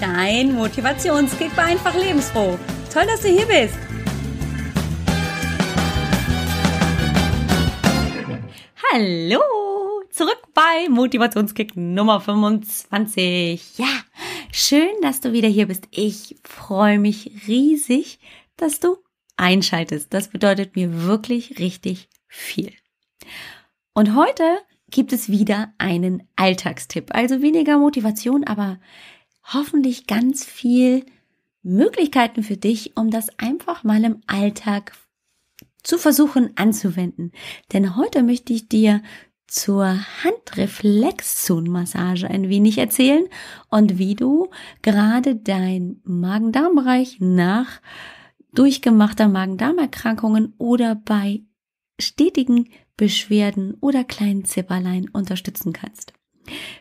Dein Motivationskick war einfach lebensfroh. Toll, dass du hier bist. Hallo, zurück bei Motivationskick Nummer 25. Ja, schön, dass du wieder hier bist. Ich freue mich riesig, dass du einschaltest. Das bedeutet mir wirklich richtig viel. Und heute gibt es wieder einen Alltagstipp. Also weniger Motivation, aber hoffentlich ganz viel Möglichkeiten für dich, um das einfach mal im Alltag zu versuchen anzuwenden. Denn heute möchte ich dir zur Handreflexzonenmassage ein wenig erzählen und wie du gerade dein Magen-Darm-Bereich nach durchgemachter Magen-Darm-Erkrankungen oder bei stetigen Beschwerden oder kleinen Zipperlein unterstützen kannst.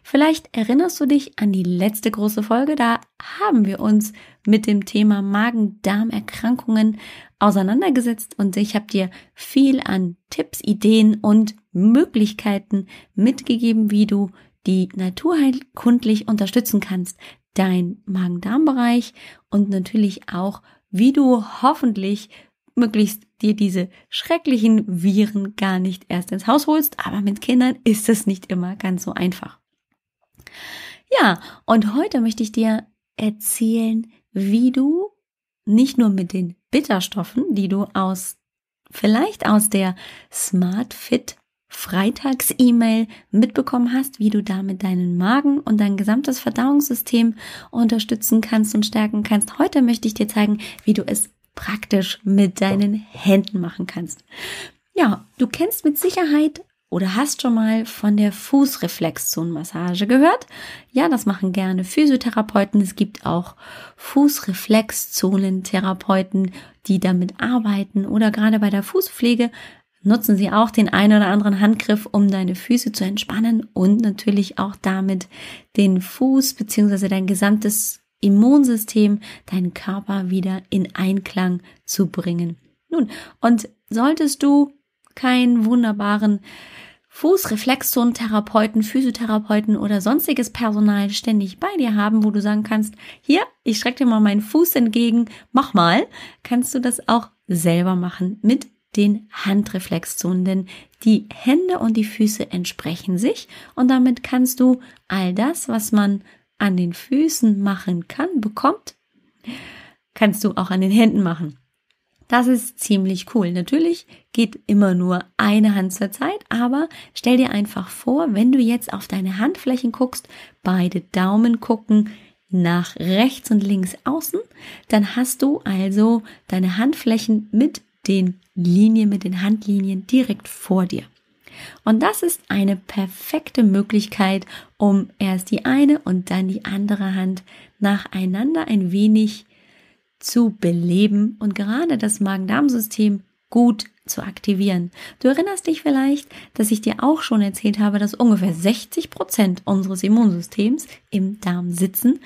Vielleicht erinnerst du dich an die letzte große Folge, da haben wir uns mit dem Thema Magen-Darm-Erkrankungen auseinandergesetzt und ich habe dir viel an Tipps, Ideen und Möglichkeiten mitgegeben, wie du die naturheilkundlich unterstützen kannst, dein Magen-Darm-Bereich und natürlich auch, wie du hoffentlich möglichst dir diese schrecklichen Viren gar nicht erst ins Haus holst. Aber mit Kindern ist es nicht immer ganz so einfach. Ja, und heute möchte ich dir erzählen, wie du nicht nur mit den Bitterstoffen, die du aus vielleicht aus der Smart Fit Freitags-E-Mail mitbekommen hast, wie du damit deinen Magen und dein gesamtes Verdauungssystem unterstützen kannst und stärken kannst. Heute möchte ich dir zeigen, wie du es praktisch mit deinen Händen machen kannst. Ja, du kennst mit Sicherheit oder hast schon mal von der Fußreflexzonenmassage gehört? Ja, das machen gerne Physiotherapeuten. Es gibt auch Fußreflexzonentherapeuten, die damit arbeiten oder gerade bei der Fußpflege nutzen sie auch den einen oder anderen Handgriff, um deine Füße zu entspannen und natürlich auch damit den Fuß bzw. dein gesamtes Immunsystem, deinen Körper wieder in Einklang zu bringen. Nun, und solltest du keinen wunderbaren Fußreflexzonen Therapeuten, Physiotherapeuten oder sonstiges Personal ständig bei dir haben, wo du sagen kannst, hier, ich strecke dir mal meinen Fuß entgegen, mach mal, kannst du das auch selber machen mit den Handreflexzonen, denn die Hände und die Füße entsprechen sich und damit kannst du all das, was man an den Füßen machen kann, bekommt, kannst du auch an den Händen machen. Das ist ziemlich cool. Natürlich geht immer nur eine Hand zur Zeit, aber stell dir einfach vor, wenn du jetzt auf deine Handflächen guckst, beide Daumen gucken nach rechts und links außen, dann hast du also deine Handflächen mit den Linien, mit den Handlinien direkt vor dir. Und das ist eine perfekte Möglichkeit, um erst die eine und dann die andere Hand nacheinander ein wenig zu beleben und gerade das Magen-Darm-System gut zu aktivieren. Du erinnerst dich vielleicht, dass ich dir auch schon erzählt habe, dass ungefähr 60 Prozent unseres Immunsystems im Darm sitzen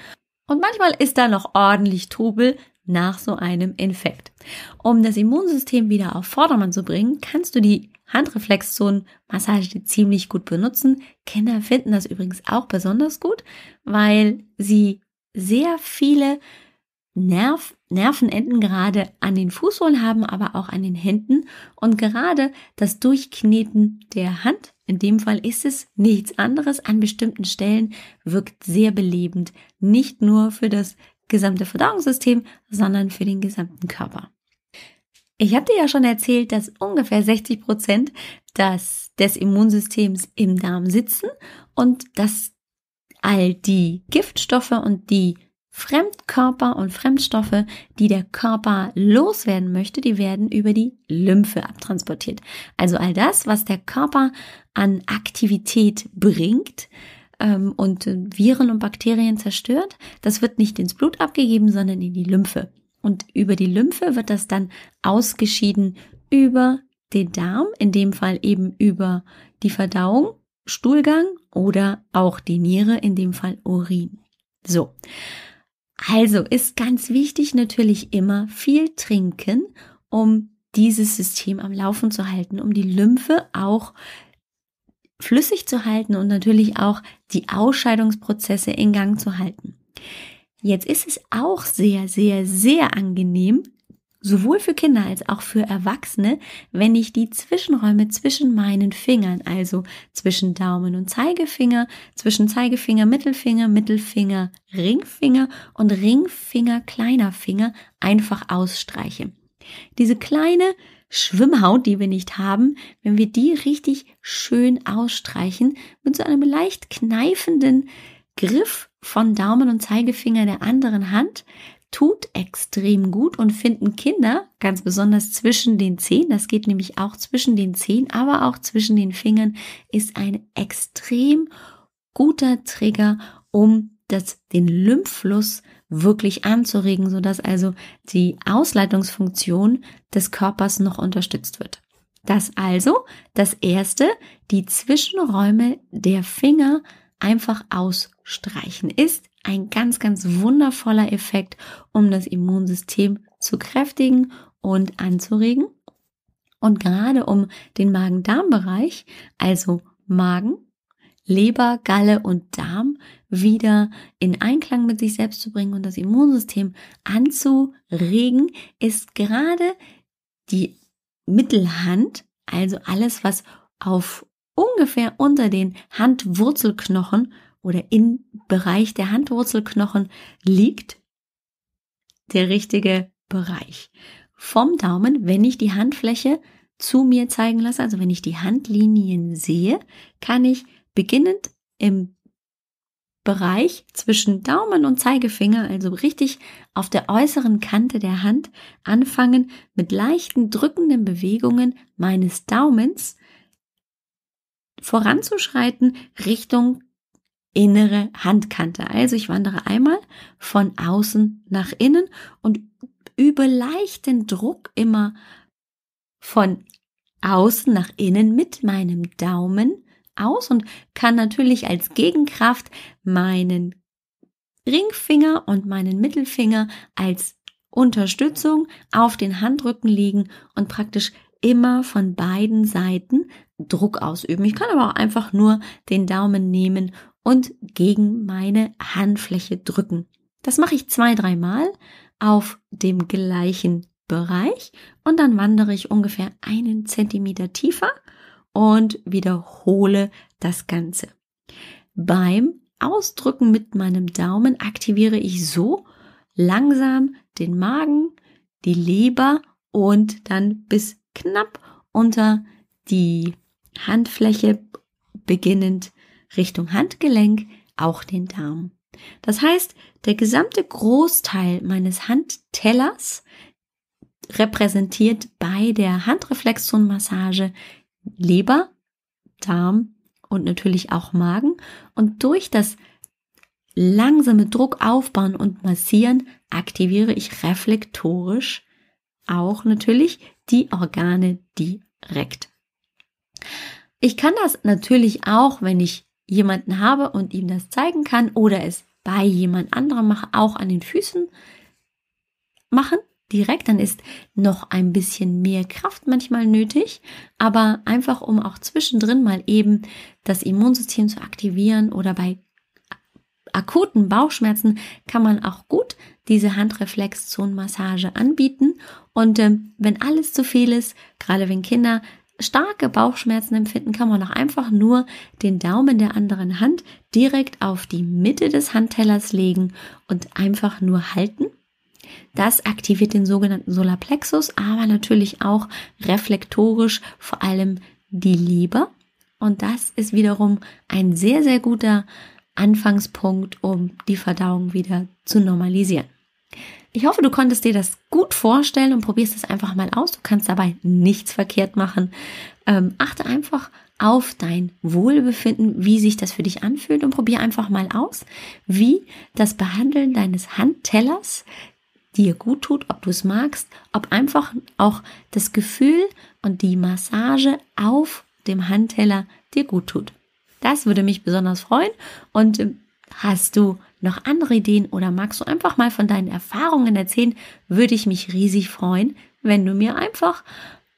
und manchmal ist da noch ordentlich Trubel nach so einem Infekt. Um das Immunsystem wieder auf Vordermann zu bringen, kannst du die Handreflexzonenmassage ziemlich gut benutzen. Kinder finden das übrigens auch besonders gut, weil sie sehr viele Nerv Nervenenden gerade an den Fußsohlen haben, aber auch an den Händen. Und gerade das Durchkneten der Hand, in dem Fall ist es nichts anderes, an bestimmten Stellen wirkt sehr belebend. Nicht nur für das gesamte Verdauungssystem, sondern für den gesamten Körper. Ich habe dir ja schon erzählt, dass ungefähr 60 Prozent des, des Immunsystems im Darm sitzen und dass all die Giftstoffe und die Fremdkörper und Fremdstoffe, die der Körper loswerden möchte, die werden über die Lymphe abtransportiert. Also all das, was der Körper an Aktivität bringt ähm, und Viren und Bakterien zerstört, das wird nicht ins Blut abgegeben, sondern in die Lymphe. Und über die Lymphe wird das dann ausgeschieden über den Darm, in dem Fall eben über die Verdauung, Stuhlgang oder auch die Niere, in dem Fall Urin. So. Also ist ganz wichtig natürlich immer viel trinken, um dieses System am Laufen zu halten, um die Lymphe auch flüssig zu halten und natürlich auch die Ausscheidungsprozesse in Gang zu halten. Jetzt ist es auch sehr, sehr, sehr angenehm, sowohl für Kinder als auch für Erwachsene, wenn ich die Zwischenräume zwischen meinen Fingern, also zwischen Daumen und Zeigefinger, zwischen Zeigefinger, Mittelfinger, Mittelfinger, Ringfinger und Ringfinger, kleiner Finger einfach ausstreiche. Diese kleine Schwimmhaut, die wir nicht haben, wenn wir die richtig schön ausstreichen mit so einem leicht kneifenden Griff, von Daumen und Zeigefinger der anderen Hand tut extrem gut und finden Kinder, ganz besonders zwischen den Zehen, das geht nämlich auch zwischen den Zehen, aber auch zwischen den Fingern, ist ein extrem guter Trigger, um das, den Lymphfluss wirklich anzuregen, sodass also die Ausleitungsfunktion des Körpers noch unterstützt wird. Das also, das erste, die Zwischenräume der Finger einfach aus streichen. Ist ein ganz, ganz wundervoller Effekt, um das Immunsystem zu kräftigen und anzuregen. Und gerade um den Magen-Darm-Bereich, also Magen, Leber, Galle und Darm wieder in Einklang mit sich selbst zu bringen und das Immunsystem anzuregen, ist gerade die Mittelhand, also alles, was auf ungefähr unter den Handwurzelknochen oder im Bereich der Handwurzelknochen liegt der richtige Bereich. Vom Daumen, wenn ich die Handfläche zu mir zeigen lasse, also wenn ich die Handlinien sehe, kann ich beginnend im Bereich zwischen Daumen und Zeigefinger, also richtig auf der äußeren Kante der Hand, anfangen mit leichten drückenden Bewegungen meines Daumens voranzuschreiten Richtung innere Handkante. Also ich wandere einmal von außen nach innen und übe leicht den Druck immer von außen nach innen mit meinem Daumen aus und kann natürlich als Gegenkraft meinen Ringfinger und meinen Mittelfinger als Unterstützung auf den Handrücken legen und praktisch immer von beiden Seiten Druck ausüben. Ich kann aber auch einfach nur den Daumen nehmen und gegen meine Handfläche drücken. Das mache ich zwei, dreimal auf dem gleichen Bereich und dann wandere ich ungefähr einen Zentimeter tiefer und wiederhole das Ganze. Beim Ausdrücken mit meinem Daumen aktiviere ich so langsam den Magen, die Leber und dann bis knapp unter die Handfläche beginnend Richtung Handgelenk auch den Darm. Das heißt, der gesamte Großteil meines Handtellers repräsentiert bei der Handreflexzonenmassage Leber, Darm und natürlich auch Magen. Und durch das langsame Druck aufbauen und massieren aktiviere ich reflektorisch auch natürlich die Organe direkt. Ich kann das natürlich auch, wenn ich jemanden habe und ihm das zeigen kann oder es bei jemand anderem mache, auch an den Füßen machen, direkt, dann ist noch ein bisschen mehr Kraft manchmal nötig, aber einfach um auch zwischendrin mal eben das Immunsystem zu aktivieren oder bei akuten Bauchschmerzen kann man auch gut diese Handreflexzonenmassage anbieten. Und ähm, wenn alles zu viel ist, gerade wenn Kinder starke Bauchschmerzen empfinden, kann man auch einfach nur den Daumen der anderen Hand direkt auf die Mitte des Handtellers legen und einfach nur halten. Das aktiviert den sogenannten Solarplexus, aber natürlich auch reflektorisch vor allem die Leber. Und das ist wiederum ein sehr, sehr guter Anfangspunkt, um die Verdauung wieder zu normalisieren. Ich hoffe, du konntest dir das gut vorstellen und probierst es einfach mal aus. Du kannst dabei nichts verkehrt machen. Ähm, achte einfach auf dein Wohlbefinden, wie sich das für dich anfühlt und probier einfach mal aus, wie das Behandeln deines Handtellers dir gut tut, ob du es magst, ob einfach auch das Gefühl und die Massage auf dem Handteller dir gut tut. Das würde mich besonders freuen und ähm, Hast du noch andere Ideen oder magst du einfach mal von deinen Erfahrungen erzählen? Würde ich mich riesig freuen, wenn du mir einfach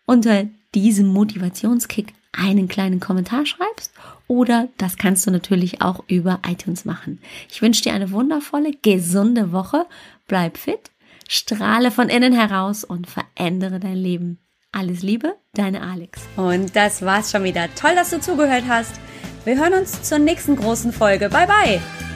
unter diesem Motivationskick einen kleinen Kommentar schreibst oder das kannst du natürlich auch über iTunes machen. Ich wünsche dir eine wundervolle, gesunde Woche. Bleib fit, strahle von innen heraus und verändere dein Leben. Alles Liebe, deine Alex. Und das war's schon wieder. Toll, dass du zugehört hast. Wir hören uns zur nächsten großen Folge. Bye bye!